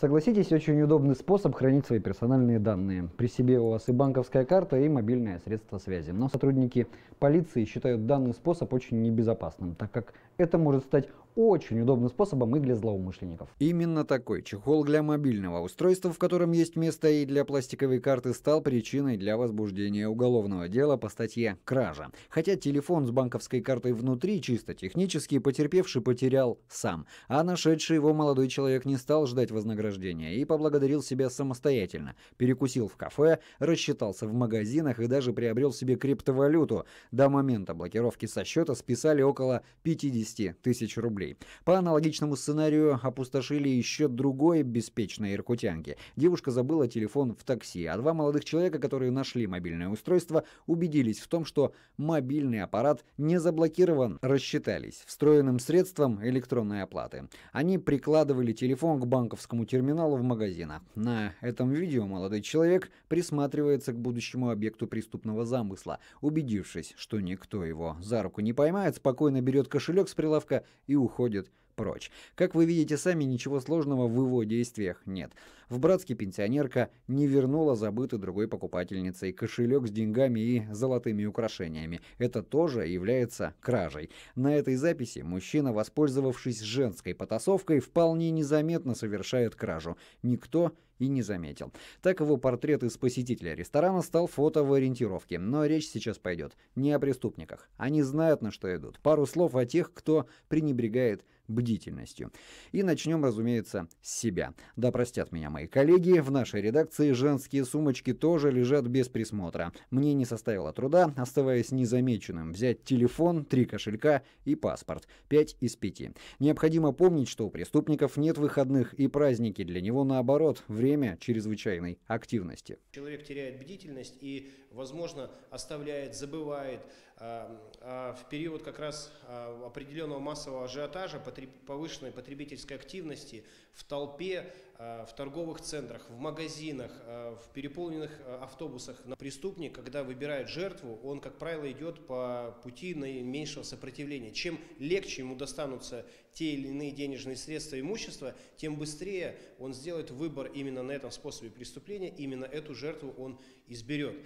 Согласитесь, очень удобный способ хранить свои персональные данные. При себе у вас и банковская карта, и мобильное средство связи. Но сотрудники полиции считают данный способ очень небезопасным, так как это может стать очень удобным способом и для злоумышленников. Именно такой чехол для мобильного устройства, в котором есть место и для пластиковой карты, стал причиной для возбуждения уголовного дела по статье «Кража». Хотя телефон с банковской картой внутри чисто технически потерпевший потерял сам, а нашедший его молодой человек не стал ждать вознаграждения и поблагодарил себя самостоятельно, перекусил в кафе, рассчитался в магазинах и даже приобрел себе криптовалюту. До момента блокировки со счета списали около 50 тысяч рублей рублей. По аналогичному сценарию опустошили еще другой беспечной иркутянки. Девушка забыла телефон в такси, а два молодых человека, которые нашли мобильное устройство, убедились в том, что мобильный аппарат не заблокирован, рассчитались встроенным средством электронной оплаты. Они прикладывали телефон к банковскому терминалу в магазинах. На этом видео молодой человек присматривается к будущему объекту преступного замысла. Убедившись, что никто его за руку не поймает, спокойно берет кошелек с прилавка и уходит уходит, прочь. Как вы видите сами, ничего сложного в его действиях нет. В Братске пенсионерка не вернула забытый другой покупательницей кошелек с деньгами и золотыми украшениями. Это тоже является кражей. На этой записи мужчина, воспользовавшись женской потасовкой, вполне незаметно совершает кражу. Никто и не заметил. Так его портрет из посетителя ресторана стал фото в ориентировке. Но речь сейчас пойдет не о преступниках. Они знают, на что идут. Пару слов о тех, кто пренебрегает бдительностью. И начнем, разумеется, с себя. Да простят меня мои коллеги, в нашей редакции женские сумочки тоже лежат без присмотра. Мне не составило труда, оставаясь незамеченным, взять телефон, три кошелька и паспорт. Пять из пяти. Необходимо помнить, что у преступников нет выходных и праздники для него наоборот, время чрезвычайной активности. Человек теряет бдительность и, возможно, оставляет, забывает, Эм, а в период как раз а, определенного массового ажиотажа, повышенной потребительской активности в толпе, а, в торговых центрах, в магазинах, в переполненных автобусах. Преступник, когда выбирает жертву, он, как правило, идет по пути наименьшего сопротивления. Чем легче ему достанутся те или иные денежные средства и имущество, тем быстрее он сделает выбор именно на этом способе преступления, именно эту жертву он изберет.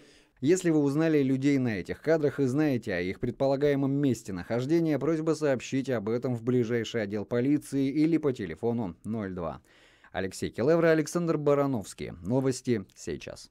Если вы узнали людей на этих кадрах и знаете о их предполагаемом месте нахождения, просьба сообщить об этом в ближайший отдел полиции или по телефону 02. Алексей Келевра, Александр Барановский. Новости сейчас.